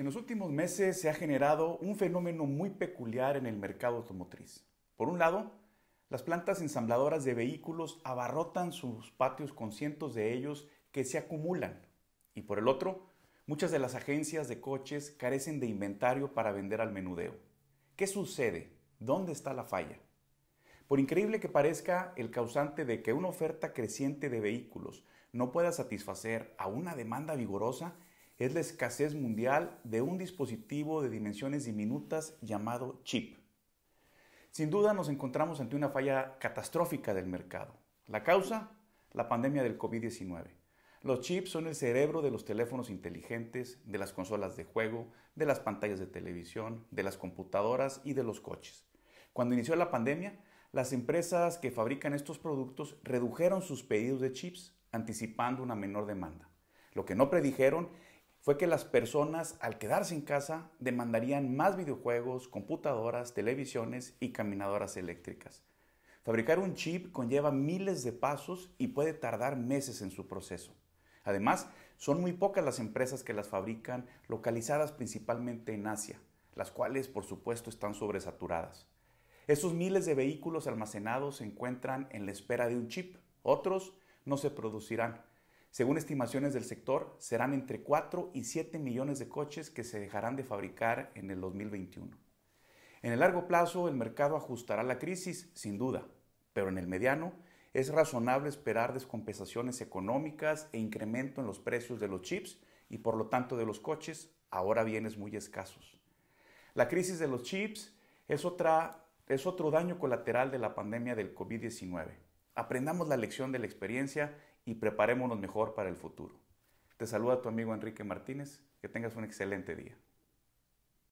En los últimos meses se ha generado un fenómeno muy peculiar en el mercado automotriz. Por un lado, las plantas ensambladoras de vehículos abarrotan sus patios con cientos de ellos que se acumulan. Y por el otro, muchas de las agencias de coches carecen de inventario para vender al menudeo. ¿Qué sucede? ¿Dónde está la falla? Por increíble que parezca, el causante de que una oferta creciente de vehículos no pueda satisfacer a una demanda vigorosa es la escasez mundial de un dispositivo de dimensiones diminutas llamado chip. Sin duda nos encontramos ante una falla catastrófica del mercado. La causa, la pandemia del COVID-19. Los chips son el cerebro de los teléfonos inteligentes, de las consolas de juego, de las pantallas de televisión, de las computadoras y de los coches. Cuando inició la pandemia, las empresas que fabrican estos productos redujeron sus pedidos de chips, anticipando una menor demanda. Lo que no predijeron fue que las personas al quedarse en casa demandarían más videojuegos, computadoras, televisiones y caminadoras eléctricas. Fabricar un chip conlleva miles de pasos y puede tardar meses en su proceso. Además, son muy pocas las empresas que las fabrican, localizadas principalmente en Asia, las cuales por supuesto están sobresaturadas. Esos miles de vehículos almacenados se encuentran en la espera de un chip, otros no se producirán según estimaciones del sector, serán entre 4 y 7 millones de coches que se dejarán de fabricar en el 2021. En el largo plazo, el mercado ajustará la crisis, sin duda, pero en el mediano, es razonable esperar descompensaciones económicas e incremento en los precios de los chips y por lo tanto de los coches, ahora bienes muy escasos. La crisis de los chips es, otra, es otro daño colateral de la pandemia del COVID-19. Aprendamos la lección de la experiencia y preparémonos mejor para el futuro. Te saluda tu amigo Enrique Martínez, que tengas un excelente día.